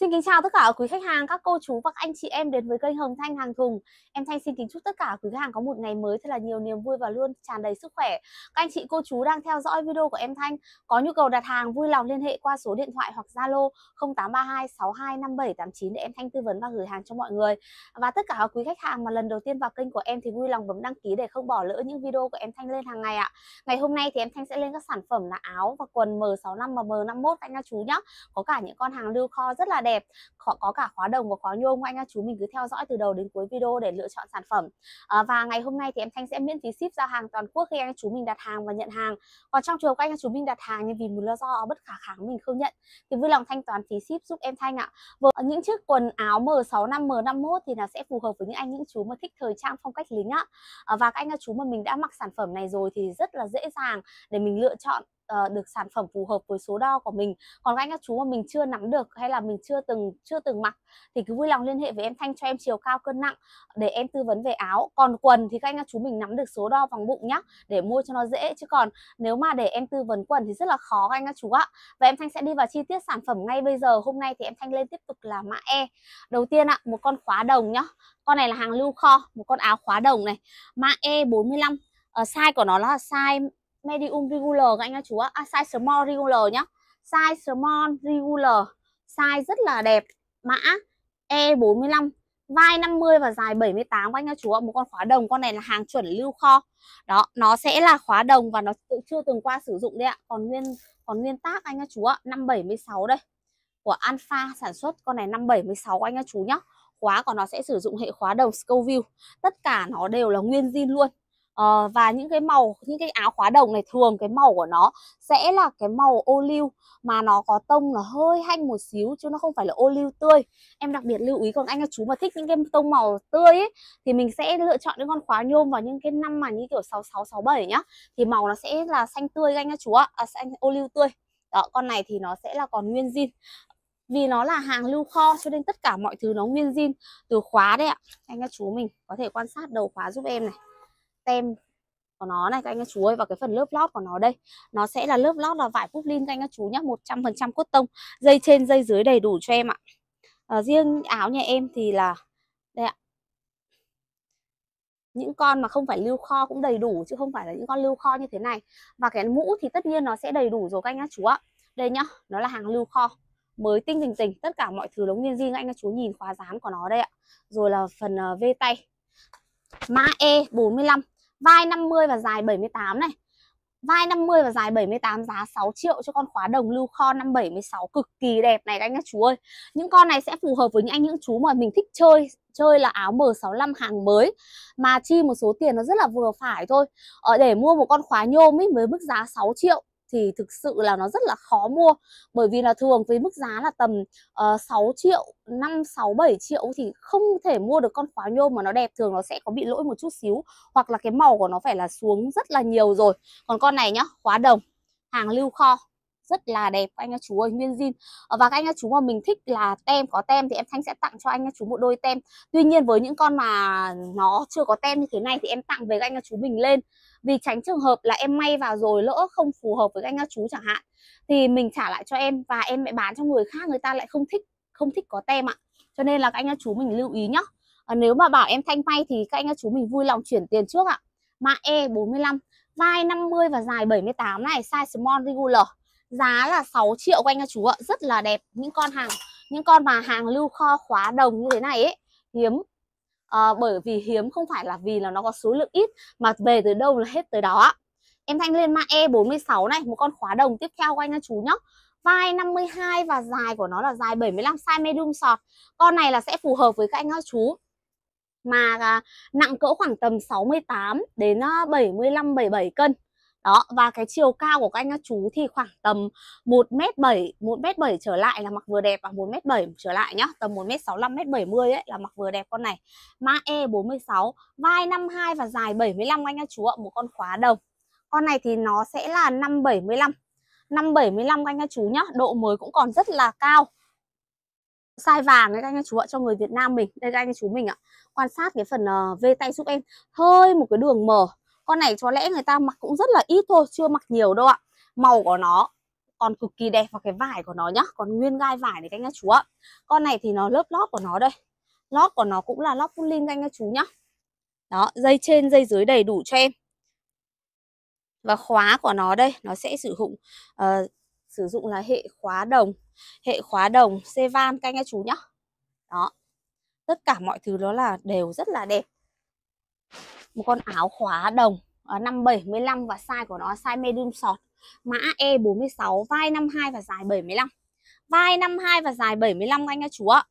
Xin kính chào tất cả quý khách hàng, các cô chú và các anh chị em đến với kênh Hồng Thanh Hàng Thùng. Em Thanh xin kính chúc tất cả quý khách hàng có một ngày mới thật là nhiều niềm vui và luôn tràn đầy sức khỏe. Các anh chị cô chú đang theo dõi video của em Thanh có nhu cầu đặt hàng vui lòng liên hệ qua số điện thoại hoặc Zalo 0832 625789 để em Thanh tư vấn và gửi hàng cho mọi người. Và tất cả quý khách hàng mà lần đầu tiên vào kênh của em thì vui lòng bấm đăng ký để không bỏ lỡ những video của em Thanh lên hàng ngày ạ. Ngày hôm nay thì em Thanh sẽ lên các sản phẩm là áo và quần M65 và M51 anh các chú nhé. Có cả những con hàng lưu kho rất là đẹp đẹp có cả khóa đồng và khóa nhôm anh các chú mình cứ theo dõi từ đầu đến cuối video để lựa chọn sản phẩm à, và ngày hôm nay thì em Thanh sẽ miễn phí ship giao hàng toàn quốc khi anh chú mình đặt hàng và nhận hàng còn trong trường hợp anh chú mình đặt hàng nhưng vì một lý do bất khả kháng mình không nhận thì vui lòng thanh toán phí ship giúp em Thanh ạ với những chiếc quần áo M65 M51 thì là sẽ phù hợp với những anh những chú mà thích thời trang phong cách lính ạ à, và các anh chú mà mình đã mặc sản phẩm này rồi thì rất là dễ dàng để mình lựa chọn uh, được sản phẩm phù hợp với số đo của mình còn các anh các chú mà mình chưa nắm được hay là mình chưa từng chưa từng mặc thì cứ vui lòng liên hệ với em thanh cho em chiều cao cân nặng để em tư vấn về áo còn quần thì các anh các chú mình nắm được số đo vòng bụng nhá để mua cho nó dễ chứ còn nếu mà để em tư vấn quần thì rất là khó các anh các chú ạ và em thanh sẽ đi vào chi tiết sản phẩm ngay bây giờ hôm nay thì em thanh lên tiếp tục là mã e đầu tiên ạ một con khóa đồng nhá con này là hàng lưu kho một con áo khóa đồng này mã e 45 uh, ờ, size của nó là size medium regular các anh các chú ạ à, size small regular nhá size small regular size rất là đẹp mã E45 vai 50 và dài 78 các anh các chú ạ một con khóa đồng con này là hàng chuẩn lưu kho đó nó sẽ là khóa đồng và nó tự chưa từng qua sử dụng đấy ạ còn nguyên còn nguyên tác anh các chú ạ 576 đây của Alpha sản xuất con này 576 anh các chú nhá khóa của nó sẽ sử dụng hệ khóa đồng Scoville tất cả nó đều là nguyên zin luôn Ờ, và những cái màu những cái áo khóa đồng này thường cái màu của nó sẽ là cái màu ô liu mà nó có tông là hơi hanh một xíu chứ nó không phải là ô liu tươi em đặc biệt lưu ý còn anh các chú mà thích những cái tông màu tươi ấy, thì mình sẽ lựa chọn những con khóa nhôm vào những cái năm mà như kiểu sáu sáu sáu bảy nhá thì màu nó sẽ là xanh tươi anh các chú ạ à, xanh ô liu tươi đó con này thì nó sẽ là còn nguyên zin vì nó là hàng lưu kho cho nên tất cả mọi thứ nó nguyên zin từ khóa đấy ạ anh các chú mình có thể quan sát đầu khóa giúp em này tem của nó này các anh các chú ơi và cái phần lớp lót của nó đây nó sẽ là lớp lót là vải poplin các anh các chú nhé 100% cốt tông dây trên dây dưới đầy đủ cho em ạ à, riêng áo nhà em thì là đây ạ những con mà không phải lưu kho cũng đầy đủ chứ không phải là những con lưu kho như thế này và cái mũ thì tất nhiên nó sẽ đầy đủ rồi các anh các chú ạ đây nhá nó là hàng lưu kho mới tinh tình tình tất cả mọi thứ đóng nguyên riêng anh các chú nhìn khóa dán của nó đây ạ rồi là phần uh, ờ, v tay mã E45 vai 50 và dài 78 này vai 50 và dài 78 giá 6 triệu cho con khóa đồng lưu kho 576 cực kỳ đẹp này các anh các chú ơi những con này sẽ phù hợp với những anh những chú mà mình thích chơi chơi là áo M65 hàng mới mà chi một số tiền nó rất là vừa phải thôi ở ờ, để mua một con khóa nhôm ấy với mức giá 6 triệu thì thực sự là nó rất là khó mua bởi vì là thường với mức giá là tầm ờ, uh, 6 triệu 5 6 7 triệu thì không thể mua được con khóa nhôm mà nó đẹp thường nó sẽ có bị lỗi một chút xíu hoặc là cái màu của nó phải là xuống rất là nhiều rồi còn con này nhá khóa đồng hàng lưu kho rất là đẹp các anh chú ơi nguyên zin ờ, và các anh các chú mà mình thích là tem có tem thì em thanh sẽ tặng cho anh các chú một đôi tem tuy nhiên với những con mà nó chưa có tem như thế này thì em tặng về các anh chú mình lên vì tránh trường hợp là em may vào rồi lỡ không phù hợp với anh các chú chẳng hạn thì mình trả lại cho em và em lại bán cho người khác người ta lại không thích không thích có tem ạ cho nên là các anh các chú mình lưu ý nhá à, nếu mà bảo em thanh may thì các anh các chú mình vui lòng chuyển tiền trước ạ mã E 45 vai 50 và dài 78 này size small regular giá là 6 triệu các anh các chú ạ rất là đẹp những con hàng những con mà hàng lưu kho khóa đồng như thế này ấy hiếm à, bởi vì hiếm không phải là vì là nó có số lượng ít mà về tới đâu là hết tới đó em thanh lên mã E46 này một con khóa đồng tiếp theo của anh chú nhá vai 52 và dài của nó là dài 75 size medium sọt con này là sẽ phù hợp với các anh các chú mà à, nặng cỡ khoảng tầm 68 đến 75 à, 77 cân đó và cái chiều cao của các anh các chú thì khoảng tầm một m bảy một m bảy trở lại là mặc vừa đẹp và một m bảy trở lại nhá tầm 1 m 65 m 70 ấy là mặc vừa đẹp con này mã E 46 vai 52 và dài 75 các anh các chú ạ một con khóa đồng con này thì nó sẽ là 575 575 các anh các chú nhá độ mới cũng còn rất là cao sai vàng đấy các anh các chú ạ cho người Việt Nam mình đây các anh các chú mình ạ quan sát cái phần uh, ờ, V tay giúp em hơi một cái đường mở con này cho lẽ người ta mặc cũng rất là ít thôi chưa mặc nhiều đâu ạ màu của nó còn cực kỳ đẹp và cái vải của nó nhá còn nguyên gai vải này các anh chú ạ con này thì nó lớp lót của nó đây lót của nó cũng là lót full lin các anh chú nhá đó dây trên dây dưới đầy đủ cho em và khóa của nó đây nó sẽ sử dụng uh, sử dụng là hệ khóa đồng hệ khóa đồng van, các anh chú nhá đó tất cả mọi thứ đó là đều rất là đẹp một con áo khóa đồng à, ờ, 575 và size của nó size medium short mã E46 vai 52 và dài 75 vai 52 và dài 75 anh các chú ạ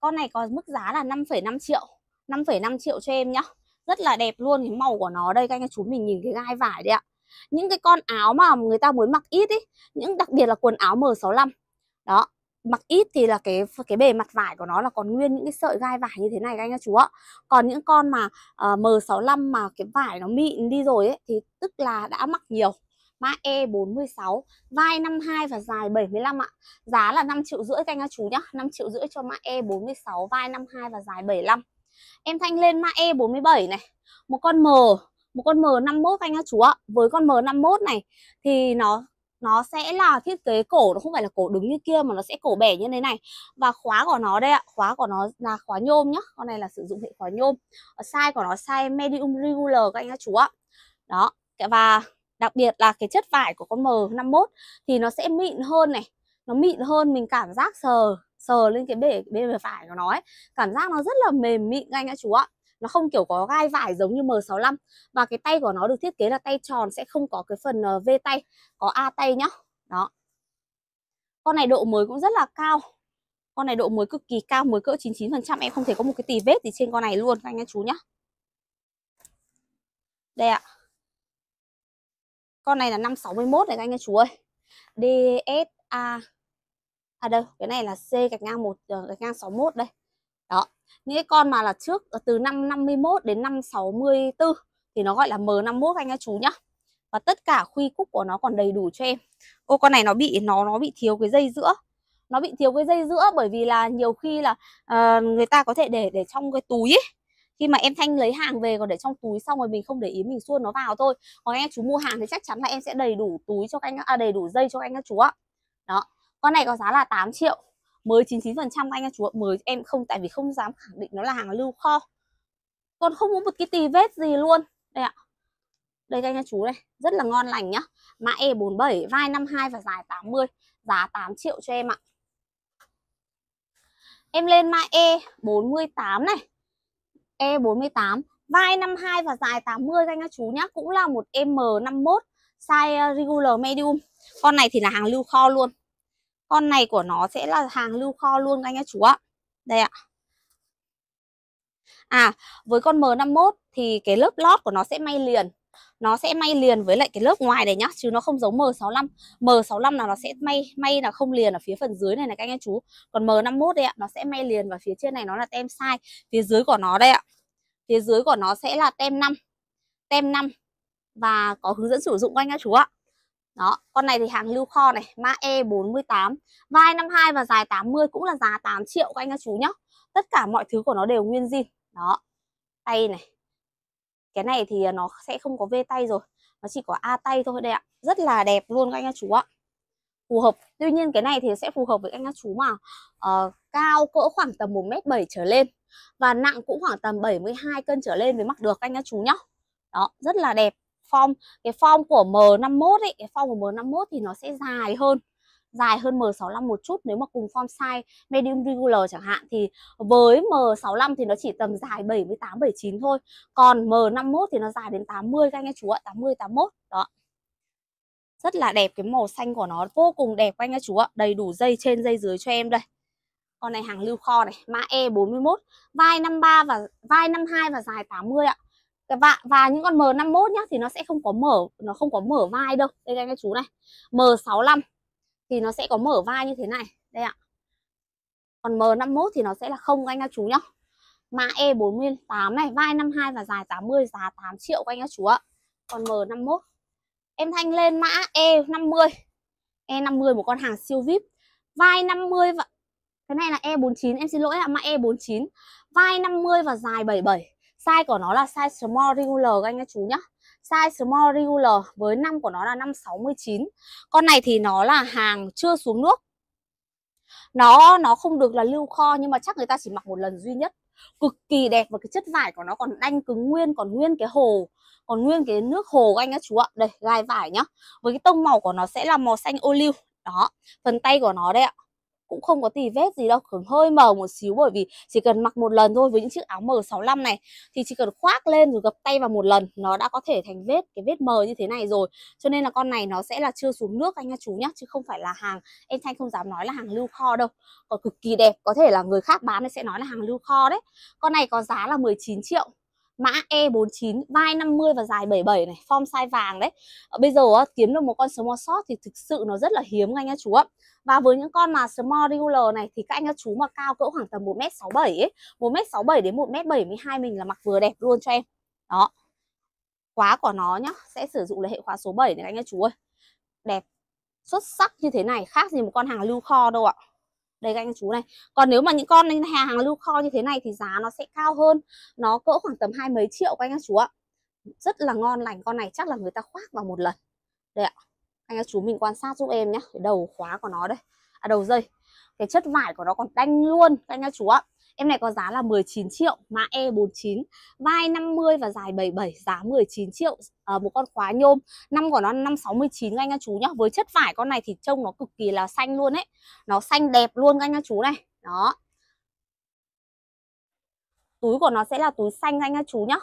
con này có mức giá là 5,5 triệu 5,5 triệu cho em nhá rất là đẹp luôn cái màu của nó đây các anh chú mình nhìn cái gai vải đấy ạ những cái con áo mà người ta muốn mặc ít ấy những đặc biệt là quần áo M65 đó mặc ít thì là cái cái bề mặt vải của nó là còn nguyên những cái sợi gai vải như thế này các anh các chú ạ còn những con mà uh, ờ, M65 mà cái vải nó mịn đi rồi ấy, thì tức là đã mặc nhiều mã E46 vai 52 và dài 75 ạ giá là 5 triệu rưỡi các anh các chú nhá 5 triệu rưỡi cho mã E46 vai 52 và dài 75 em thanh lên mã E47 này một con M một con M51 các anh các chú ạ với con M51 này thì nó nó sẽ là thiết kế cổ nó không phải là cổ đứng như kia mà nó sẽ cổ bẻ như thế này và khóa của nó đây ạ khóa của nó là khóa nhôm nhá con này là sử dụng hệ khóa nhôm size của nó size medium regular các anh các chú ạ đó và đặc biệt là cái chất vải của con M51 thì nó sẽ mịn hơn này nó mịn hơn mình cảm giác sờ sờ lên cái bể bên phải của nó ấy cảm giác nó rất là mềm mịn các anh các chú ạ nó không kiểu có gai vải giống như M65 và cái tay của nó được thiết kế là tay tròn sẽ không có cái phần ờ, V tay có A tay nhá đó con này độ mới cũng rất là cao con này độ mới cực kỳ cao mới cỡ 99% em không thể có một cái tì vết gì trên con này luôn anh anh chú nhá đây ạ con này là 561 này anh anh chú ơi DSA À đâu, cái này là C gạch ngang 1 ờ, gạch ngang 61 đây những cái con mà là trước ờ, từ năm 51 đến năm 64 thì nó gọi là M51 anh các chú nhá và tất cả khuy cúc của nó còn đầy đủ cho em ô con này nó bị nó nó bị thiếu cái dây giữa nó bị thiếu cái dây giữa bởi vì là nhiều khi là uh, người ta có thể để để trong cái túi ấy. khi mà em thanh lấy hàng về còn để trong túi xong rồi mình không để ý mình xuôn nó vào thôi còn em chú mua hàng thì chắc chắn là em sẽ đầy đủ túi cho anh à, đầy đủ dây cho anh các chú ạ đó con này có giá là 8 triệu mới 99% anh chú ạ mới em không tại vì không dám khẳng định nó là hàng lưu kho còn không có một cái tì vết gì luôn đây ạ đây các anh chú đây rất là ngon lành nhá mã E47 vai 52 và dài 80 giá 8 triệu cho em ạ em lên mã E48 này E48 vai 52 và dài 80 các anh chú nhá cũng là một M51 size uh, regular medium con này thì là hàng lưu kho luôn con này của nó sẽ là hàng lưu kho luôn anh các chú ạ. Đây ạ. À, với con M51 thì cái lớp lót của nó sẽ may liền. Nó sẽ may liền với lại cái lớp ngoài này nhá, chứ nó không giống M65. M65 là nó sẽ may may là không liền ở phía phần dưới này này các anh chú. Còn M51 đây ạ, nó sẽ may liền và phía trên này nó là tem sai. Phía dưới của nó đây ạ. Phía dưới của nó sẽ là tem 5. Tem 5 và có hướng dẫn sử dụng các anh em chú ạ. Đó, con này thì hàng lưu kho này, mã E48, vai 52 và dài 80 cũng là giá 8 triệu các anh các chú nhá. Tất cả mọi thứ của nó đều nguyên zin. Đó. Tay này. Cái này thì nó sẽ không có vê tay rồi, nó chỉ có A tay thôi đây ạ. Rất là đẹp luôn các anh các chú ạ. Phù hợp. Tuy nhiên cái này thì sẽ phù hợp với các anh các chú mà uh, cao cỡ khoảng tầm 1m7 trở lên và nặng cũng khoảng tầm 72 cân trở lên mới mặc được các anh các chú nhá. Đó, rất là đẹp form cái form của M51 ấy, cái form của M51 thì nó sẽ dài hơn dài hơn M65 một chút nếu mà cùng form size medium regular chẳng hạn thì với M65 thì nó chỉ tầm dài 78 79 thôi. Còn M51 thì nó dài đến 80 các anh em chú ạ, 80 81. Đó. Rất là đẹp cái màu xanh của nó vô cùng đẹp các anh em chú ạ, đầy đủ dây trên dây dưới cho em đây. Con này hàng lưu kho này, mã E41, vai 53 và vai 52 và dài 80 ạ và và những con M51 nhá thì nó sẽ không có mở nó không có mở vai đâu đây các chú này M65 thì nó sẽ có mở vai như thế này đây ạ còn M51 thì nó sẽ là không các anh các chú nhá mã E48 này vai 52 và dài 80 giá 8 triệu các anh các chú ạ còn M51 em thanh lên mã E50 E50 một con hàng siêu VIP vai 50 và cái này là E49 em xin lỗi ạ mã E49 vai 50 và dài 77 size của nó là size small regular các anh các chú nhá size small regular với năm của nó là 569 con này thì nó là hàng chưa xuống nước nó nó không được là lưu kho nhưng mà chắc người ta chỉ mặc một lần duy nhất cực kỳ đẹp và cái chất vải của nó còn đanh cứng nguyên còn nguyên cái hồ còn nguyên cái nước hồ các anh các chú ạ đây gai vải nhá với cái tông màu của nó sẽ là màu xanh ô liu đó phần tay của nó đây ạ cũng không có tì vết gì đâu Khứng hơi mờ một xíu bởi vì chỉ cần mặc một lần thôi với những chiếc áo M65 này thì chỉ cần khoác lên rồi gập tay vào một lần nó đã có thể thành vết cái vết mờ như thế này rồi cho nên là con này nó sẽ là chưa xuống nước anh nha chú nhá chứ không phải là hàng em Thanh không dám nói là hàng lưu kho đâu còn cực kỳ đẹp có thể là người khác bán thì sẽ nói là hàng lưu kho đấy con này có giá là 19 triệu mã E49 vai 50 và dài 77 này form size vàng đấy ờ, bây giờ kiếm được một con small short thì thực sự nó rất là hiếm anh các chú ạ và với những con mà small regular này thì các anh các chú mà cao cỡ khoảng tầm 1m67 ấy 1m67 đến 1m72 mình là mặc vừa đẹp luôn cho em đó quá của nó nhá sẽ sử dụng là hệ khóa số 7 này anh các chú ơi đẹp xuất sắc như thế này khác gì một con hàng lưu kho đâu ạ đây các anh chú này còn nếu mà những con hàng, hàng lưu kho như thế này thì giá nó sẽ cao hơn nó cỡ khoảng tầm hai mấy triệu các anh các chú ạ rất là ngon lành con này chắc là người ta khoác vào một lần đây ạ anh các chú mình quan sát giúp em nhé cái đầu khóa của nó đây à đầu dây cái chất vải của nó còn đanh luôn các anh các chú ạ Em này có giá là 19 triệu, mã E49, vai 50 và dài 77, giá 19 triệu. À, một con khóa nhôm, năm của nó 569 anh các chú nhá. Với chất vải con này thì trông nó cực kỳ là xanh luôn ấy. Nó xanh đẹp luôn anh các chú này. Đó. Túi của nó sẽ là túi xanh anh các chú nhá.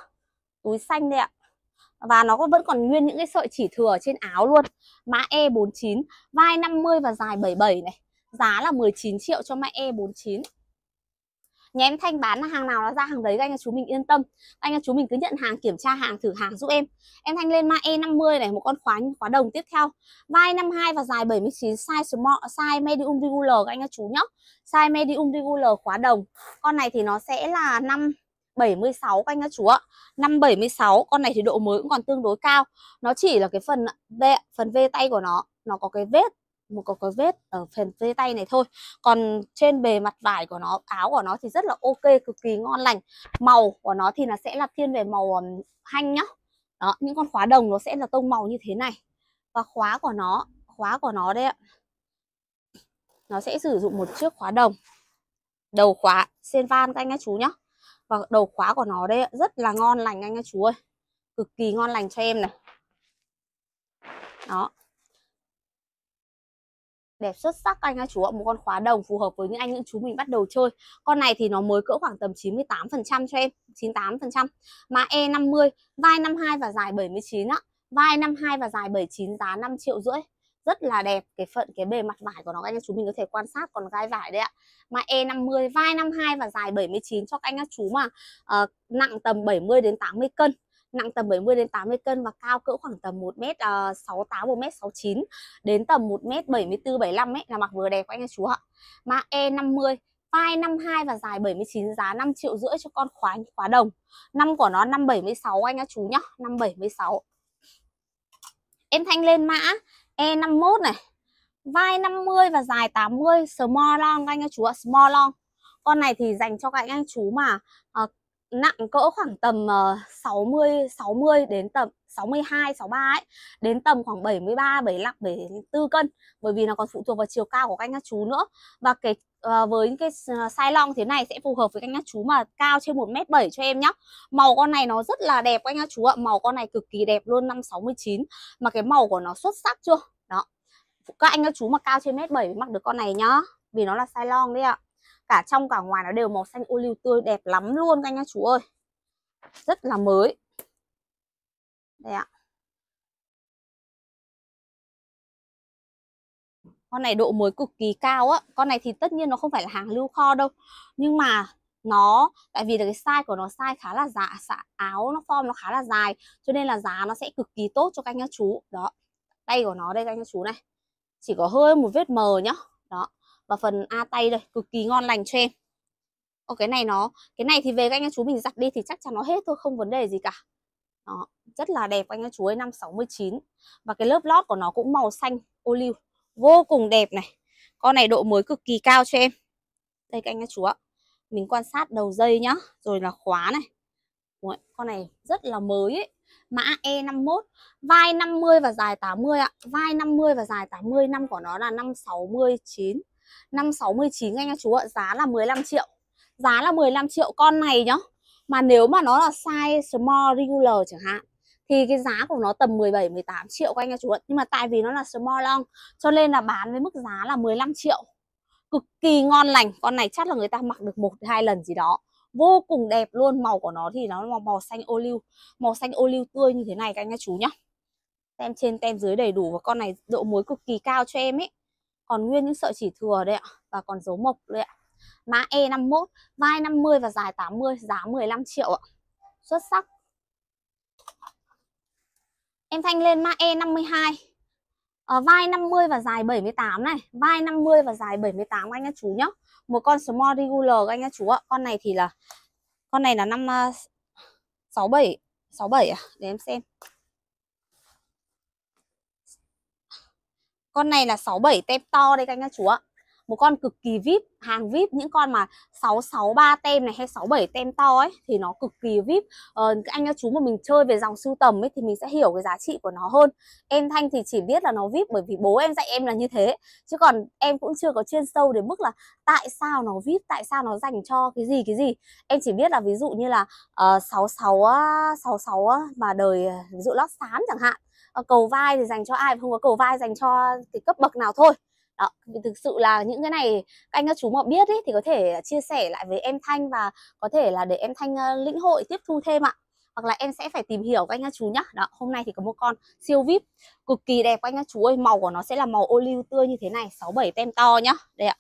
Túi xanh đây ạ và nó vẫn còn nguyên những cái sợi chỉ thừa trên áo luôn. Mã E49, vai 50 và dài 77 này. Giá là 19 triệu cho mã E49 nhà em thanh bán là hàng nào nó ra hàng đấy các anh chú mình yên tâm anh em chú mình cứ nhận hàng kiểm tra hàng thử hàng giúp em em thanh lên ma e 50 này một con khóa khóa đồng tiếp theo vai 52 và dài 79 size small size medium regular các anh em chú nhá size medium regular khóa đồng con này thì nó sẽ là năm 76 các anh các chú ạ. 576 con này thì độ mới cũng còn tương đối cao. Nó chỉ là cái phần v phần v tay của nó nó có cái vết một có cái vết ở phần dây tay này thôi còn trên bề mặt vải của nó áo của nó thì rất là ok cực kỳ ngon lành màu của nó thì là sẽ là thiên về màu hanh nhá đó những con khóa đồng nó sẽ là tông màu như thế này và khóa của nó khóa của nó đây ạ nó sẽ sử dụng một chiếc khóa đồng đầu khóa sen van các anh các chú nhá và đầu khóa của nó đây ạ, rất là ngon lành anh các chú ơi cực kỳ ngon lành cho em này đó đẹp xuất sắc anh các chú ạ một con khóa đồng phù hợp với những anh những chú mình bắt đầu chơi con này thì nó mới cỡ khoảng tầm 98 phần trăm cho em 98 phần trăm mà e 50 vai 52 và dài 79 á vai 52 và dài 79 giá 5 triệu rưỡi rất là đẹp cái phận cái bề mặt vải của nó anh các chú mình có thể quan sát còn gai vải đấy ạ mà E50 vai 52 và dài 79 cho các anh các chú mà uh, nặng tầm 70 đến 80 cân nặng tầm 70 đến 80 cân và cao cỡ khoảng tầm 1m68 1m69 ờ, đến tầm 1m74 75 ấy là mặc vừa đẹp của anh chú ạ. Mã E50 vai 52 và dài 79 giá 5 triệu rưỡi cho con khóa khóa đồng. Năm của nó 576 anh các chú nhá, 576. Em thanh lên mã E51 này. Vai 50 và dài 80 small long anh các chú ạ, small long. Con này thì dành cho các anh chú mà uh, nặng cỡ khoảng tầm 60 ờ, 60 đến tầm 62 63 ấy đến tầm khoảng 73 75 74 cân bởi vì nó còn phụ thuộc vào chiều cao của các anh các chú nữa và cái ờ, với những cái ờ, size long thế này sẽ phù hợp với các anh các chú mà cao trên 1m7 cho em nhá. Màu con này nó rất là đẹp các anh các chú ạ. Màu con này cực kỳ đẹp luôn 569 mà cái màu của nó xuất sắc chưa? Đó. Các anh các chú mà cao trên 1m7 mặc được con này nhá, vì nó là size long đấy ạ cả trong cả ngoài nó đều màu xanh ô liu tươi đẹp lắm luôn anh các chú ơi rất là mới đây ạ con này độ mới cực kỳ cao á con này thì tất nhiên nó không phải là hàng lưu kho đâu nhưng mà nó tại vì là cái size của nó size khá là dạ áo nó form nó khá là dài cho nên là giá nó sẽ cực kỳ tốt cho các anh các chú đó tay của nó đây các anh các chú này chỉ có hơi một vết mờ nhá đó và phần a tay đây cực kỳ ngon lành cho em Ô, cái này nó cái này thì về các anh chú mình giặt đi thì chắc chắn nó hết thôi không vấn đề gì cả đó, rất là đẹp anh chú ấy 569 và cái lớp lót của nó cũng màu xanh ô liu vô cùng đẹp này con này độ mới cực kỳ cao cho em đây các anh chú ạ mình quan sát đầu dây nhá rồi là khóa này Ủa, con này rất là mới ấy. mã E51 vai 50 và dài 80 ạ vai 50 và dài 80 năm của nó là 569 569 anh các chú ạ, giá là 15 triệu. Giá là 15 triệu con này nhá. Mà nếu mà nó là size small regular chẳng hạn thì cái giá của nó tầm 17 18 triệu anh các chú ạ. Nhưng mà tại vì nó là small long cho nên là bán với mức giá là 15 triệu. Cực kỳ ngon lành, con này chắc là người ta mặc được một hai lần gì đó. Vô cùng đẹp luôn, màu của nó thì nó là màu, xanh ô liu, màu xanh ô liu tươi như thế này các anh các chú nhá. Tem trên tem dưới đầy đủ và con này độ muối cực kỳ cao cho em ấy còn nguyên những sợi chỉ thừa đây ạ và còn dấu mộc đây ạ mã E51 vai 50 và dài 80 giá 15 triệu ạ xuất sắc em thanh lên mã E52 ở ờ, vai 50 và dài 78 này vai 50 và dài 78 anh các chú nhá một con small regular anh các chú ạ con này thì là con này là năm 67 ờ, 67 à để em xem Con này là 67 tem to đây các anh các chú ạ. Một con cực kỳ VIP, hàng VIP những con mà 663 tem này hay 67 tem to ấy thì nó cực kỳ VIP. Ờ, các anh các chú mà mình chơi về dòng sưu tầm ấy thì mình sẽ hiểu cái giá trị của nó hơn. Em Thanh thì chỉ biết là nó VIP bởi vì bố em dạy em là như thế. Chứ còn em cũng chưa có chuyên sâu đến mức là tại sao nó VIP, tại sao nó dành cho cái gì cái gì. Em chỉ biết là ví dụ như là uh, 66 66 mà đời ờ, ví dụ lót xám chẳng hạn Ờ, cầu vai thì dành cho ai không có cầu vai dành cho cái cấp bậc nào thôi đó thực sự là những cái này các anh các chú mà biết ý, thì có thể chia sẻ lại với em thanh và có thể là để em thanh ờ, lĩnh hội tiếp thu thêm ạ hoặc là em sẽ phải tìm hiểu các anh các chú nhá đó hôm nay thì có một con siêu vip cực kỳ đẹp các anh các chú ơi màu của nó sẽ là màu ô liu tươi như thế này 67 tem to nhá đây ạ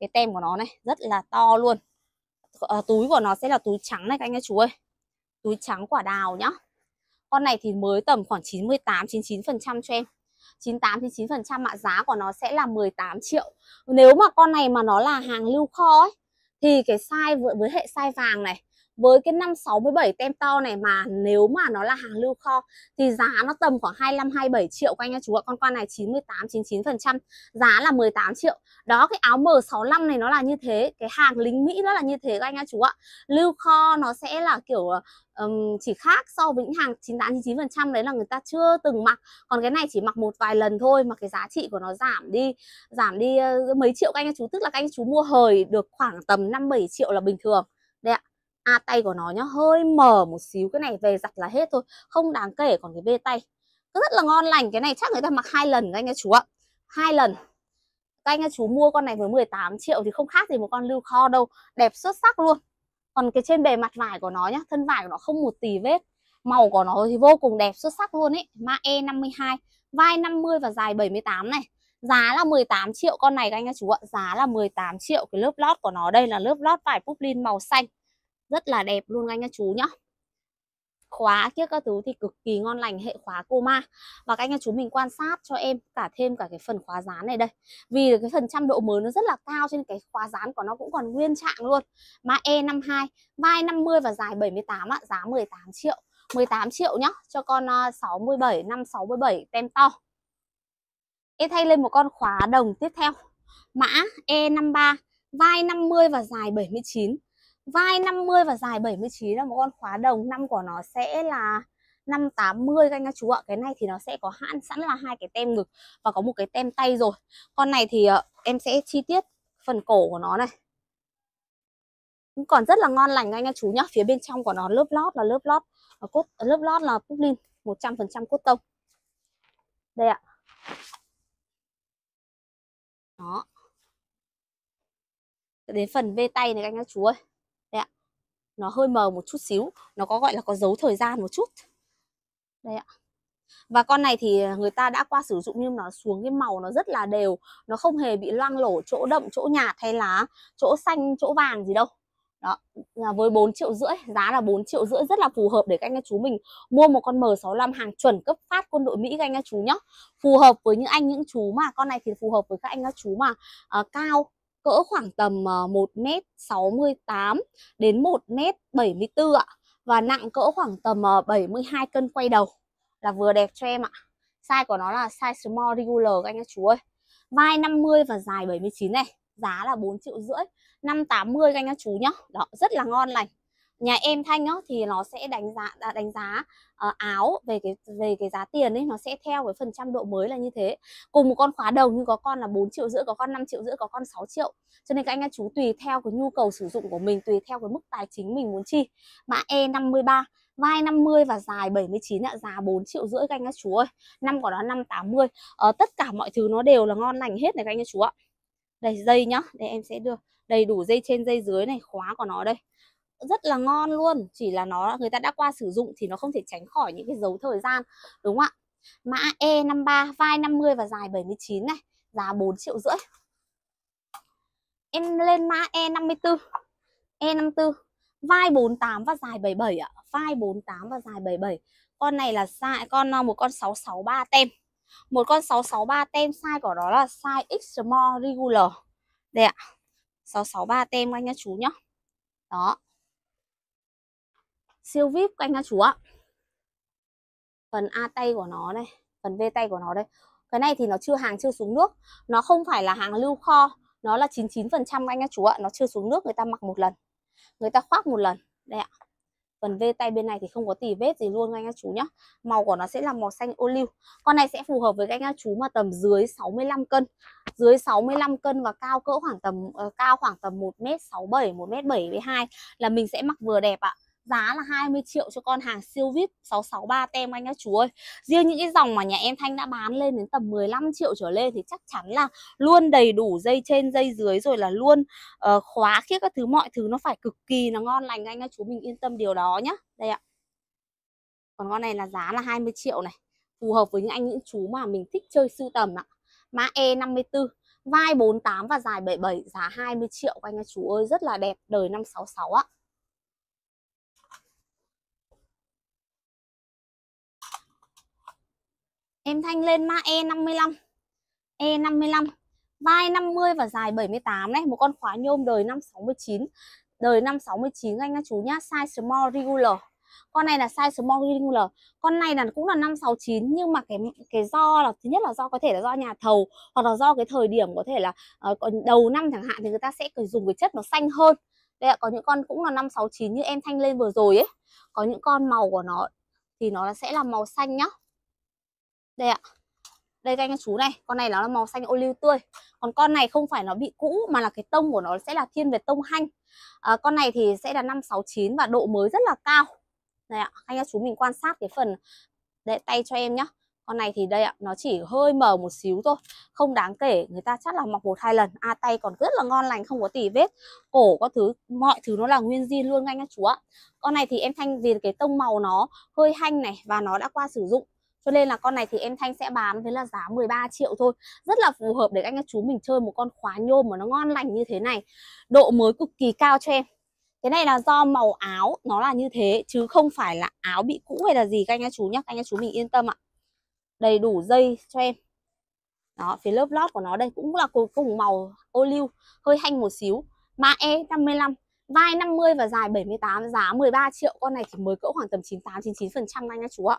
cái tem của nó này rất là to luôn à, túi của nó sẽ là túi trắng này các anh các chú ơi túi trắng quả đào nhá con này thì mới tầm khoảng 98 99% cho em. 98 99% ạ, giá của nó sẽ là 18 triệu. Nếu mà con này mà nó là hàng lưu kho ấy thì cái size với, hệ size vàng này với cái 567 tem to này mà nếu mà nó là hàng lưu kho thì giá nó tầm khoảng 25 27 triệu các anh chú ạ. Con con này 98 99%, giá là 18 triệu. Đó cái áo M65 này nó là như thế, cái hàng lính Mỹ nó là như thế các anh chú ạ. Lưu kho nó sẽ là kiểu um, chỉ khác so với những hàng 98 trăm đấy là người ta chưa từng mặc còn cái này chỉ mặc một vài lần thôi mà cái giá trị của nó giảm đi giảm đi uh, mấy triệu các anh chú tức là các anh chú mua hời được khoảng tầm 5 7 triệu là bình thường đây ạ A à, tay của nó nhá hơi mở một xíu cái này về giặt là hết thôi không đáng kể còn cái bê tay nó rất là ngon lành cái này chắc người ta mặc hai lần các anh chú ạ hai lần các anh chú mua con này với 18 triệu thì không khác gì một con lưu kho đâu đẹp xuất sắc luôn còn cái trên bề mặt vải của nó nhá thân vải của nó không một tì vết màu của nó thì vô cùng đẹp xuất sắc luôn ấy mã E52 vai 50 và dài 78 này giá là 18 triệu con này các anh các chú ạ giá là 18 triệu cái lớp lót của nó đây là lớp lót vải poplin màu xanh rất là đẹp luôn anh các chú nhá khóa kia các thứ thì cực kỳ ngon lành hệ khóa coma và các anh em chú mình quan sát cho em cả thêm cả cái phần khóa dán này đây vì cái phần trăm độ mới nó rất là cao trên cái khóa dán của nó cũng còn nguyên trạng luôn mã E52 vai 50 và dài 78 ạ giá 18 triệu 18 triệu nhá cho con 67 à, 567 tem to em thay lên một con khóa đồng tiếp theo mã E53 vai 50 và dài 79 vai 50 và dài 79 là một con khóa đồng năm của nó sẽ là 580 các anh các chú ạ Cái này thì nó sẽ có hãn sẵn là hai cái tem ngực và có một cái tem tay rồi Con này thì ờ, em sẽ chi tiết phần cổ của nó này cũng còn rất là ngon lành anh em chú nhá phía bên trong của nó lớp lót là lớp lót là ờ, cốt ờ, lớp lót là poplin 100% cốt tông đây ạ đó đến phần vê tay này các anh các chú ơi nó hơi mờ một chút xíu nó có gọi là có dấu thời gian một chút đây ạ và con này thì người ta đã qua sử dụng nhưng nó xuống cái màu nó rất là đều nó không hề bị loang lổ chỗ đậm chỗ nhạt hay lá, chỗ xanh chỗ vàng gì đâu đó với 4 triệu rưỡi giá là 4 triệu rưỡi rất là phù hợp để các anh các chú mình mua một con M65 hàng chuẩn cấp phát quân đội Mỹ các anh các chú nhá. phù hợp với những anh những chú mà con này thì phù hợp với các anh các chú mà uh, cao cỡ khoảng tầm 1m68 ờ, đến 1m74 ạ. Và nặng cỡ khoảng tầm 72 ờ, cân quay đầu là vừa đẹp cho em ạ. Size của nó là size small regular các anh chú ơi. Vai 50 và dài 79 này, giá là 4 triệu rưỡi, 580 các anh chú nhá. Đó, rất là ngon lành nhà em thanh á, thì nó sẽ đánh giá đánh giá uh, áo về cái về cái giá tiền ấy nó sẽ theo với phần trăm độ mới là như thế cùng một con khóa đầu nhưng có con là 4 triệu rưỡi có con 5 triệu rưỡi có con 6 triệu cho nên các anh em chú tùy theo cái nhu cầu sử dụng của mình tùy theo cái mức tài chính mình muốn chi mã E 53 vai 50 và dài 79 ạ, giá 4 triệu rưỡi các anh các chú ơi. Năm của nó 580. Ờ, tất cả mọi thứ nó đều là ngon lành hết này các anh các chú ạ. Đây dây nhá, đây em sẽ đưa đầy đủ dây trên dây dưới này, khóa của nó đây rất là ngon luôn chỉ là nó người ta đã qua sử dụng thì nó không thể tránh khỏi những cái dấu thời gian đúng không ạ mã E53 vai 50 và dài 79 này giá 4 triệu rưỡi em lên mã E54 E54 vai 48 và dài 77 ạ vai 48 và dài 77 con này là size con ờ, một con 663 tem một con 663 tem size của nó là size extra small regular đây ạ 663 tem anh nhá chú nhá đó siêu vip anh các chú ạ phần a tay của nó đây phần v tay của nó đây cái này thì nó chưa hàng chưa xuống nước nó không phải là hàng lưu kho nó là 99% các anh các chú ạ nó chưa xuống nước người ta mặc một lần người ta khoác một lần đây ạ phần v tay bên này thì không có tỉ vết gì luôn anh các chú nhá màu của nó sẽ là màu xanh ô liu con này sẽ phù hợp với anh các chú mà tầm dưới 65 cân dưới 65 cân và cao cỡ khoảng tầm uh, cao khoảng tầm 1m67 1m72 là mình sẽ mặc vừa đẹp ạ giá là 20 triệu cho con hàng siêu VIP 663 tem anh các chú ơi. Riêng những cái dòng mà nhà em Thanh đã bán lên đến tầm 15 triệu trở lên thì chắc chắn là luôn đầy đủ dây trên dây dưới rồi là luôn uh, khóa khiết các thứ mọi thứ nó phải cực kỳ là ngon lành anh các chú mình yên tâm điều đó nhá. Đây ạ. Còn con này là giá là 20 triệu này. Phù hợp với những anh những chú mà mình thích chơi sưu tầm ạ. Mã E54 vai 48 và dài 77 giá 20 triệu anh các chú ơi rất là đẹp đời 566 ạ. Em Thanh lên mã E55 E55 Vai 50 và dài 78 này Một con khóa nhôm đời năm 569 Đời năm 569 anh các chú nhá Size small regular Con này là size small regular Con này là cũng là 569 Nhưng mà cái cái do là Thứ nhất là do có thể là do nhà thầu Hoặc là do cái thời điểm có thể là uh, Đầu năm chẳng hạn thì người ta sẽ dùng cái chất nó xanh hơn Đây là có những con cũng là 569 Như em Thanh lên vừa rồi ấy Có những con màu của nó thì nó sẽ là màu xanh nhá đây ạ đây các anh chú này con này nó là màu xanh ô liu tươi còn con này không phải nó bị cũ mà là cái tông của nó sẽ là thiên về tông hanh à, con này thì sẽ là 569 và độ mới rất là cao đây ạ anh chú mình quan sát cái phần để tay cho em nhá con này thì đây ạ nó chỉ hơi mờ một xíu thôi không đáng kể người ta chắc là mọc một hai lần a à, tay còn rất là ngon lành không có tỉ vết cổ có thứ mọi thứ nó là nguyên zin luôn anh các chú ạ con này thì em thanh vì cái tông màu nó hơi hanh này và nó đã qua sử dụng cho nên là con này thì em Thanh sẽ bán với là giá 13 triệu thôi Rất là phù hợp để anh các chú mình chơi một con khóa nhôm mà nó ngon lành như thế này Độ mới cực kỳ cao cho em Cái này là do màu áo nó là như thế Chứ không phải là áo bị cũ hay là gì các anh các chú nhé anh các chú mình yên tâm ạ Đầy đủ dây cho em Đó phía lớp lót của nó đây cũng là cùng màu ô liu Hơi hanh một xíu Mã E55 vai 50 và dài 78 giá 13 triệu con này thì mới cỡ khoảng tầm 98 99% anh các chú ạ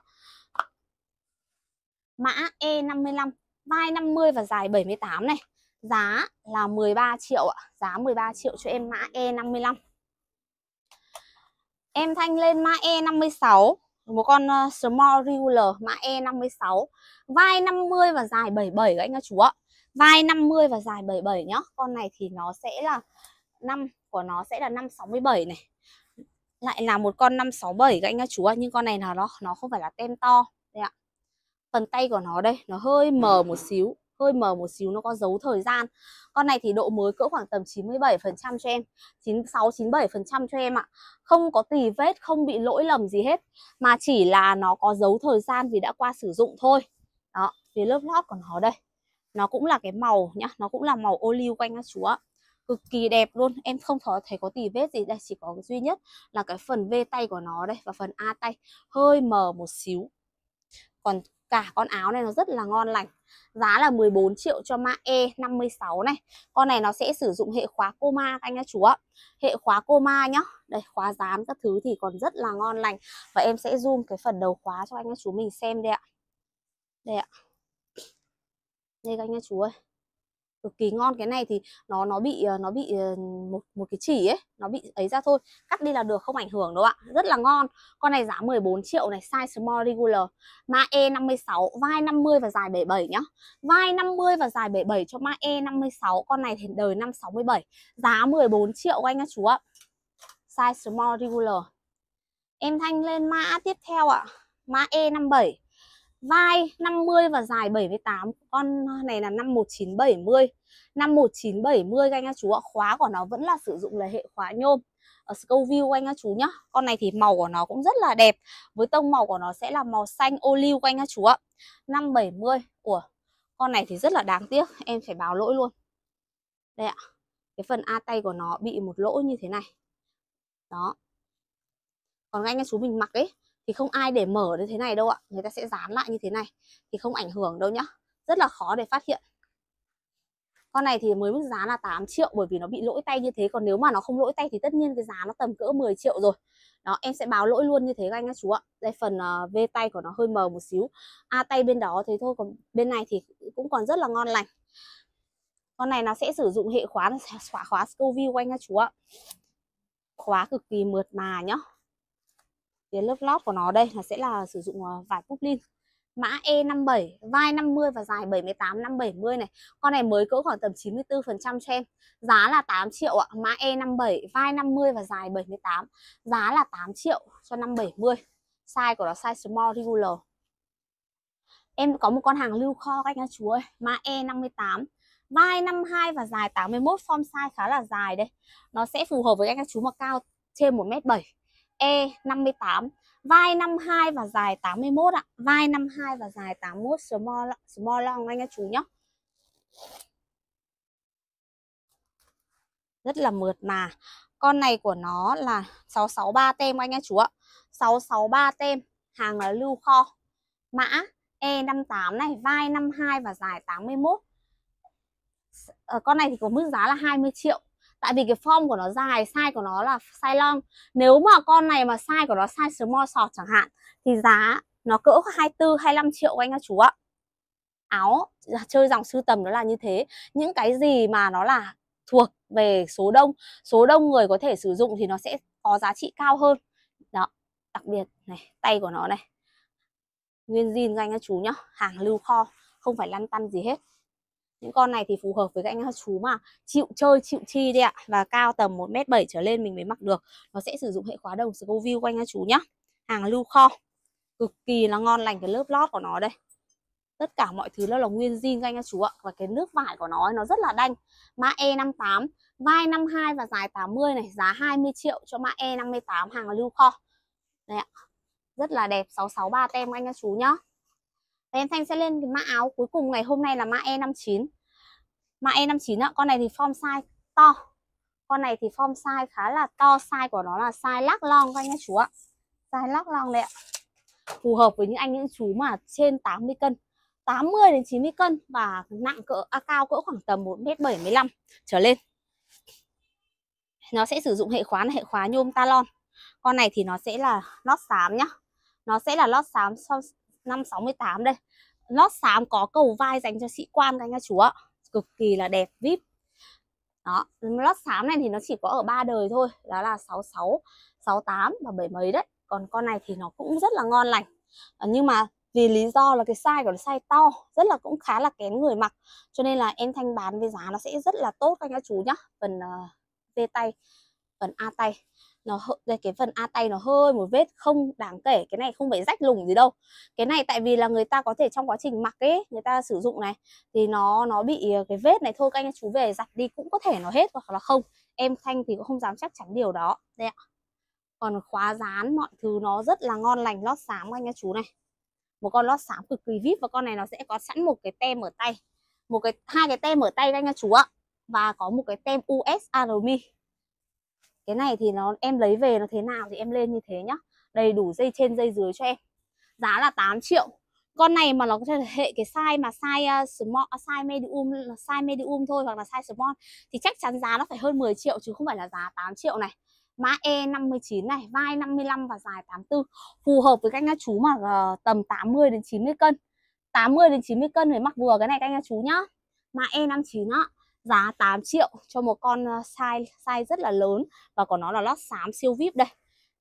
mã E55 vai 50 và dài 78 này giá là 13 triệu ạ giá 13 triệu cho em mã E55 em Thanh lên mã E56 một con ờ, small regular mã E56 vai 50 và dài 77 các anh các chú ạ vai 50 và dài 77 nhá con này thì nó sẽ là năm của nó sẽ là 567 này lại là một con 567 các anh các chú ạ nhưng con này là nó nó không phải là tem to đây ạ phần tay của nó đây nó hơi mờ một xíu hơi mờ một xíu nó có dấu thời gian con này thì độ mới cỡ khoảng tầm 97 phần trăm cho em 96 97 phần trăm cho em ạ không có tì vết không bị lỗi lầm gì hết mà chỉ là nó có dấu thời gian vì đã qua sử dụng thôi đó phía lớp lót của nó đây nó cũng là cái màu nhá nó cũng là màu ô liu quanh các chú ạ cực kỳ đẹp luôn em không thấy có tì vết gì đây chỉ có duy nhất là cái phần v tay của nó đây và phần a tay hơi mờ một xíu còn cả con áo này nó rất là ngon lành giá là 14 triệu cho mã E56 này con này nó sẽ sử dụng hệ khóa coma các anh các chú ạ hệ khóa coma nhá đây khóa dán các thứ thì còn rất là ngon lành và em sẽ zoom cái phần đầu khóa cho anh các chú mình xem đây ạ đây ạ đây các anh các chú ơi cực kỳ ngon cái này thì nó nó bị ờ, nó bị ờ, một một cái chỉ ấy nó bị ấy ra thôi cắt đi là được không ảnh hưởng đâu ạ rất là ngon con này giá 14 triệu này size small regular ma e 56 vai 50 và dài 77 nhá vai 50 và dài 77 cho ma e 56 con này thì đời năm 567 giá 14 triệu anh các chú ạ size small regular em thanh lên mã tiếp theo ạ mã e 57 vai 50 và dài 78 con này là năm 1970 năm 1970 các anh các chú ạ khóa của nó vẫn là sử dụng là hệ khóa nhôm ở Scoville anh các chú nhá con này thì màu của nó cũng rất là đẹp với tông màu của nó sẽ là màu xanh ô liu anh các chú ạ năm 70 của con này thì rất là đáng tiếc em phải báo lỗi luôn đây ạ cái phần a tay của nó bị một lỗ như thế này đó còn anh các chú mình mặc ấy thì không ai để mở như thế này đâu ạ người ta sẽ dán lại như thế này thì không ảnh hưởng đâu nhá rất là khó để phát hiện con này thì mới mức giá là 8 triệu bởi vì nó bị lỗi tay như thế còn nếu mà nó không lỗi tay thì tất nhiên cái giá nó tầm cỡ 10 triệu rồi đó em sẽ báo lỗi luôn như thế các anh các chú ạ đây phần uh, ờ, v tay của nó hơi mờ một xíu a tay bên đó thế thôi còn bên này thì cũng còn rất là ngon lành con này nó sẽ sử dụng hệ khóa khóa khóa Scoville anh các chú ạ khóa cực kỳ mượt mà nhá cái lớp lót của nó đây là sẽ là sử dụng ờ, vải poplin mã E57 vai 50 và dài 78 570 này con này mới cỡ khoảng tầm 94% cho em giá là 8 triệu ạ mã E57 vai 50 và dài 78 giá là 8 triệu cho 570 size của nó size small regular em có một con hàng lưu kho các anh chú ơi mã E58 vai 52 và dài 81 form size khá là dài đây nó sẽ phù hợp với các anh chú mà cao trên 1m7 E 58 vai 52 và dài 81 ạ vai 52 và dài 81 small small long anh chú nhé rất là mượt mà con này của nó là 663 tem anh em chú ạ 663 tem hàng là lưu kho mã E58 này vai 52 và dài 81 ở ờ, con này thì có mức giá là 20 triệu tại vì cái form của nó dài size của nó là size long nếu mà con này mà size của nó size small sọt chẳng hạn thì giá nó cỡ 24 25 triệu anh các chú ạ áo chơi dòng sưu tầm nó là như thế những cái gì mà nó là thuộc về số đông số đông người có thể sử dụng thì nó sẽ có giá trị cao hơn đó đặc biệt này tay của nó này nguyên zin anh các chú nhá hàng lưu kho không phải lăn tăn gì hết những con này thì phù hợp với các anh các chú mà chịu chơi chịu chi đấy ạ và cao tầm 1m7 trở lên mình mới mặc được nó sẽ sử dụng hệ khóa đồng Scoville của anh các chú nhá hàng lưu kho cực kỳ là ngon lành cái lớp lót của nó đây tất cả mọi thứ nó là nguyên zin các anh các chú ạ và cái nước vải của nó nó rất là đanh mã E58 vai 52 và dài 80 này giá 20 triệu cho mã E58 hàng lưu kho đây ạ rất là đẹp 663 tem anh các chú nhá em Thanh sẽ lên cái mã áo cuối cùng ngày hôm nay là mã E59 Mã E59 ạ, con này thì form size to Con này thì form size khá là to, size của nó là size lắc long các anh nhé chú ạ Size lắc long đấy ạ Phù hợp với những anh những chú mà trên 80 cân 80 đến 90 cân và nặng cỡ à, cao cỡ khoảng tầm 1m75 trở lên nó sẽ sử dụng hệ khóa là hệ khóa nhôm talon con này thì nó sẽ là lót xám nhá nó sẽ là lót xám 568 đây lót xám có cầu vai dành cho sĩ quan các anh các chú ạ cực kỳ là đẹp vip đó lót xám này thì nó chỉ có ở ba đời thôi đó là 66 68 và bảy mấy đấy còn con này thì nó cũng rất là ngon lành à, nhưng mà vì lý do là cái size của nó size to rất là cũng khá là kén người mặc cho nên là em thanh bán với giá nó sẽ rất là tốt các anh các chú nhá phần uh, ờ, V tay phần A tay nó đây cái phần a tay nó hơi một vết không đáng kể cái này không phải rách lủng gì đâu cái này tại vì là người ta có thể trong quá trình mặc ấy người ta sử dụng này thì nó nó bị ờ, cái vết này thôi các anh chú về giặt đi cũng có thể nó hết hoặc là không em thanh thì cũng không dám chắc chắn điều đó đây ạ còn khóa dán mọi thứ nó rất là ngon lành lót xám các anh chú này một con lót xám cực kỳ vip và con này nó sẽ có sẵn một cái tem ở tay một cái hai cái tem ở tay các anh chú ạ và có một cái tem USARMI cái này thì nó em lấy về nó thế nào thì em lên như thế nhá đầy đủ dây trên dây dưới cho em giá là 8 triệu con này mà nó có thể hệ cái size mà size uh, small à, size medium size medium thôi hoặc là size small thì chắc chắn giá nó phải hơn 10 triệu chứ không phải là giá 8 triệu này mã E59 này vai 55 và dài 84 phù hợp với các nhà chú mà uh, tầm 80 đến 90 cân 80 đến 90 cân thì mặc vừa cái này các nhà chú nhá mã E59 á giá 8 triệu cho một con ờ, size size rất là lớn và của nó là lót xám siêu vip đây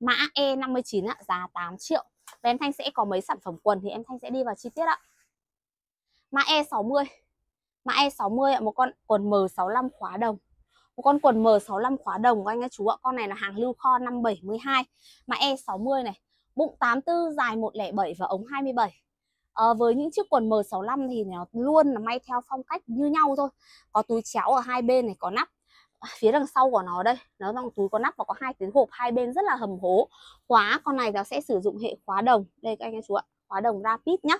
mã E59 ạ, giá 8 triệu và em Thanh sẽ có mấy sản phẩm quần thì em Thanh sẽ đi vào chi tiết ạ mã E60 mã E60 ạ, một con quần M65 khóa đồng một con quần M65 khóa đồng của anh các chú ạ con này là hàng lưu kho 572 mã E60 này bụng 84 dài 107 và ống 27 à, với những chiếc quần M65 thì nó luôn là may theo phong cách như nhau thôi có túi chéo ở hai bên này có nắp à, phía đằng sau của nó đây nó bằng túi có nắp và có hai cái hộp hai bên rất là hầm hố khóa con này nó sẽ sử dụng hệ khóa đồng đây các anh các chú ạ khóa đồng rapid nhá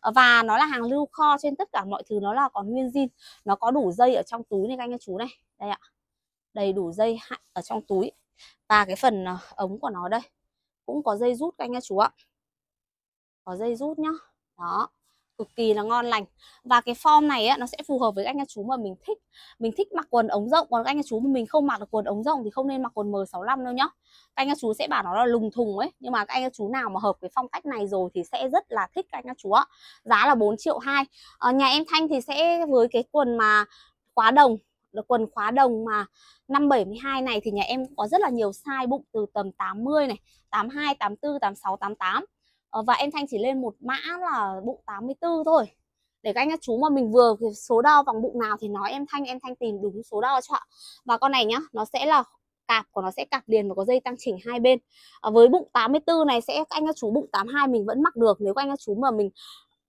ờ, và nó là hàng lưu kho trên tất cả mọi thứ nó là còn nguyên zin nó có đủ dây ở trong túi này các anh các chú này đây ạ đầy đủ dây ở trong túi và cái phần ờ, ống của nó đây cũng có dây rút các anh các chú ạ có dây rút nhá đó cực kỳ là ngon lành và cái form này á, nó sẽ phù hợp với anh các chú mà mình thích mình thích mặc quần ống rộng còn các anh các chú mà mình không mặc được quần ống rộng thì không nên mặc quần M65 đâu nhá các anh các chú sẽ bảo nó là lùng thùng ấy nhưng mà các anh các chú nào mà hợp cái phong cách này rồi thì sẽ rất là thích các anh các chú ạ giá là 4 triệu 2 à, ờ, nhà em Thanh thì sẽ với cái quần mà khóa đồng là quần khóa đồng mà 572 này thì nhà em có rất là nhiều size bụng từ tầm 80 này 82, 84, 86, 88 Ờ, và em Thanh chỉ lên một mã là bụng 84 thôi để các anh các chú mà mình vừa số đo vòng bụng nào thì nói em Thanh em Thanh tìm đúng số đo cho ạ và con này nhá nó sẽ là cạp của nó sẽ cạp liền và có dây tăng chỉnh hai bên à, với bụng 84 này sẽ các anh các chú bụng 82 mình vẫn mặc được nếu các anh các chú mà mình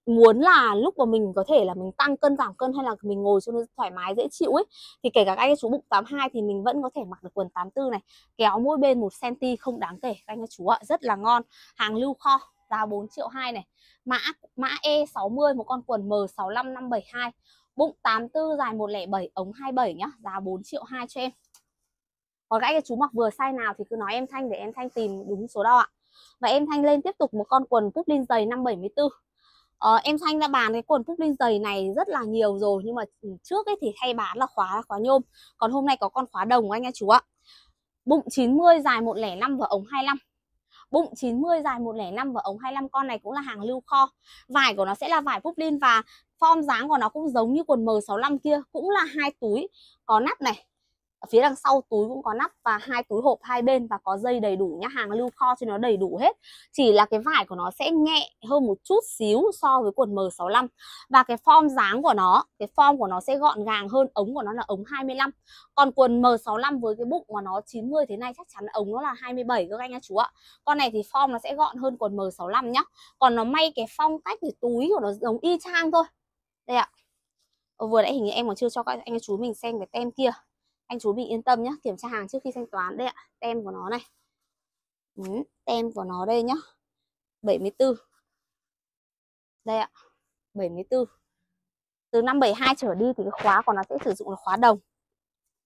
muốn là lúc mà mình có thể là mình tăng cân giảm cân hay là mình ngồi cho nó thoải mái dễ chịu ấy thì kể cả các anh chú bụng 82 thì mình vẫn có thể mặc được quần 84 này kéo mỗi bên một cm không đáng kể các anh chú ạ rất là ngon hàng lưu kho giá 4 triệu 2 này mã mã E60 một con quần M65572 bụng 84 dài 107 ống 27 nhá giá 4 triệu 2 cho em còn các anh chú mặc vừa size nào thì cứ nói em Thanh để em Thanh tìm đúng số đo ạ và em Thanh lên tiếp tục một con quần phúc linh dày 574 Ờ, em Thanh đã bán cái quần phúc linh dày này rất là nhiều rồi nhưng mà ừ, trước ấy thì hay bán là khóa khóa nhôm còn hôm nay có con khóa đồng anh em chú ạ bụng 90 dài 105 và ống 25 bụng 90 dài 105 và ống 25 con này cũng là hàng lưu kho vải của nó sẽ là vải poplin và form dáng của nó cũng giống như quần M65 kia cũng là hai túi có nắp này phía đằng sau túi cũng có nắp và hai túi hộp hai bên và có dây đầy đủ nhá hàng lưu kho cho nó đầy đủ hết chỉ là cái vải của nó sẽ nhẹ hơn một chút xíu so với quần M65 và cái form dáng của nó cái form của nó sẽ gọn gàng hơn ống của nó là ống 25 còn quần M65 với cái bụng mà nó 90 thế này chắc chắn ống nó là 27 các anh các chú ạ con này thì form nó sẽ gọn hơn quần M65 nhá còn nó may cái phong cách thì túi của nó giống y chang thôi đây ạ vừa nãy hình như em còn chưa cho các anh chú mình xem cái tem kia anh chú bị yên tâm nhé kiểm tra hàng trước khi thanh toán đây ạ tem của nó này ừ, tem của nó đây nhá 74 đây ạ 74 từ năm 72 trở đi thì cái khóa của nó sẽ sử dụng là khóa đồng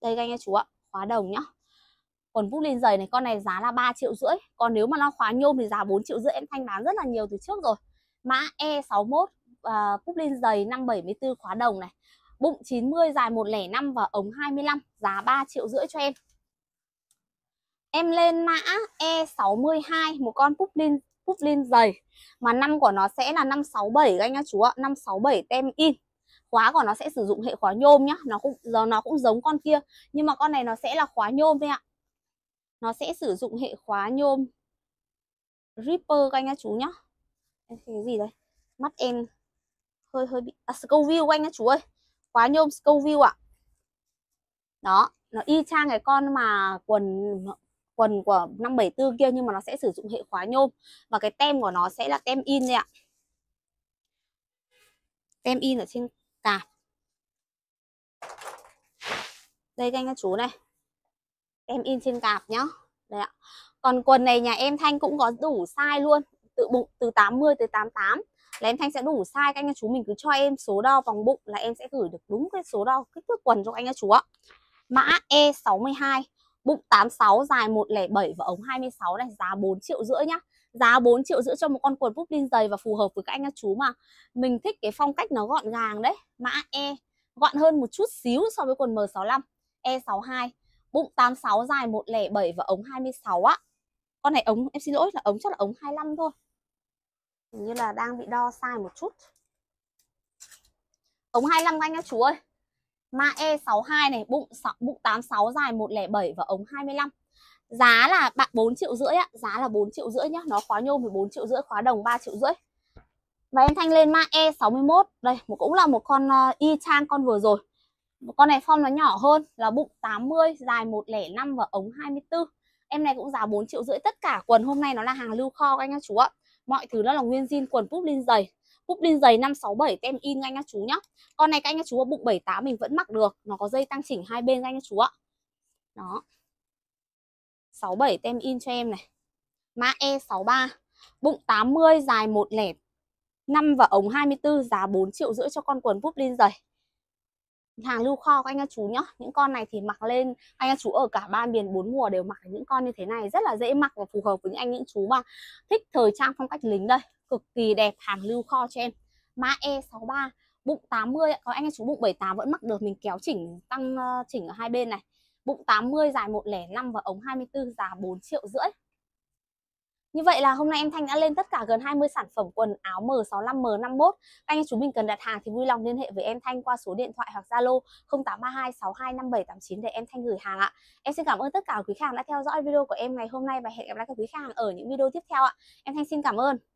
đây anh chú ạ khóa đồng nhá còn Phúc Linh giày này con này giá là 3 triệu rưỡi Còn nếu mà nó khóa nhôm thì giá 4 triệu rưỡi Em thanh bán rất là nhiều từ trước rồi Mã E61 uh, Phúc Linh giày 574 khóa đồng này bụng 90 dài 105 và ống 25 giá 3 triệu rưỡi cho em em lên mã E62 một con publin publin dày mà năm của nó sẽ là 567 các anh nhá chú ạ 567 tem in khóa của nó sẽ sử dụng hệ khóa nhôm nhá nó cũng giờ nó cũng giống con kia nhưng mà con này nó sẽ là khóa nhôm đấy ạ nó sẽ sử dụng hệ khóa nhôm Ripper các anh các chú nhá Cái gì đây? Mắt em hơi hơi bị... À, Scoville các anh các chú ơi quá nhôm Scoville ạ. Đó, nó y chang cái con mà quần quần của 574 kia nhưng mà nó sẽ sử dụng hệ khóa nhôm và cái tem của nó sẽ là tem in đấy ạ. Tem in ở trên cạp. Đây các anh các chú này. Tem in trên cạp nhá. Đây ạ. Còn quần này nhà em Thanh cũng có đủ size luôn, từ bụng từ 80 tới 88 là em Thanh sẽ đủ sai các anh các chú mình cứ cho em số đo vòng bụng là em sẽ gửi được đúng cái số đo kích thước quần cho các anh chú ạ. Mã E62 bụng 86 dài 107 và ống 26 này giá 4 triệu rưỡi nhá giá 4 triệu rưỡi cho một con quần poplin dày và phù hợp với các anh các chú mà mình thích cái phong cách nó gọn gàng đấy mã E gọn hơn một chút xíu so với quần M65 E62 bụng 86 dài 107 và ống 26 á con này ống em xin lỗi là ống chắc là ống 25 thôi Hình như là đang bị đo sai một chút Ống 25 anh các chú ơi Ma E62 này bụng bụng 86 dài 107 và ống 25 Giá là bạn 4 triệu rưỡi á Giá là 4 triệu rưỡi nhá Nó khóa nhôm thì 4 triệu rưỡi Khóa đồng 3 triệu rưỡi Và em thanh lên ma E61 Đây một cũng là một con uh, y chang con vừa rồi Con này form nó nhỏ hơn Là bụng 80 dài 105 và ống 24 Em này cũng giá 4 triệu rưỡi Tất cả quần hôm nay nó là hàng lưu kho các anh chú ạ mọi thứ nó là nguyên zin quần púp lin dày Cúp lin giày 567 tem in anh các chú nhá. Con này các anh các chú ở bụng 78 mình vẫn mặc được, nó có dây tăng chỉnh hai bên anh các chú ạ. Đó. 67 tem in cho em này. Mã E63, bụng 80 dài 1 lẻ 5 và ống 24 giá 4 triệu rưỡi cho con quần cúp lin giày hàng lưu kho của anh các chú nhá những con này thì mặc lên anh các chú ở cả ba miền bốn mùa đều mặc những con như thế này rất là dễ mặc và phù hợp với những anh những chú mà thích thời trang phong cách lính đây cực kỳ đẹp hàng lưu kho cho em mã E63 bụng 80 có anh các chú bụng 78 vẫn mặc được mình kéo chỉnh tăng ờ, chỉnh ở hai bên này bụng 80 dài 105 và ống 24 giá 4 triệu rưỡi như vậy là hôm nay em Thanh đã lên tất cả gần 20 sản phẩm quần áo M65, M51. Các anh em chúng mình cần đặt hàng thì vui lòng liên hệ với em Thanh qua số điện thoại hoặc Zalo 0832 625789 để em Thanh gửi hàng ạ. Em xin cảm ơn tất cả quý khách hàng đã theo dõi video của em ngày hôm nay và hẹn gặp lại các quý khách hàng ở những video tiếp theo ạ. Em Thanh xin cảm ơn.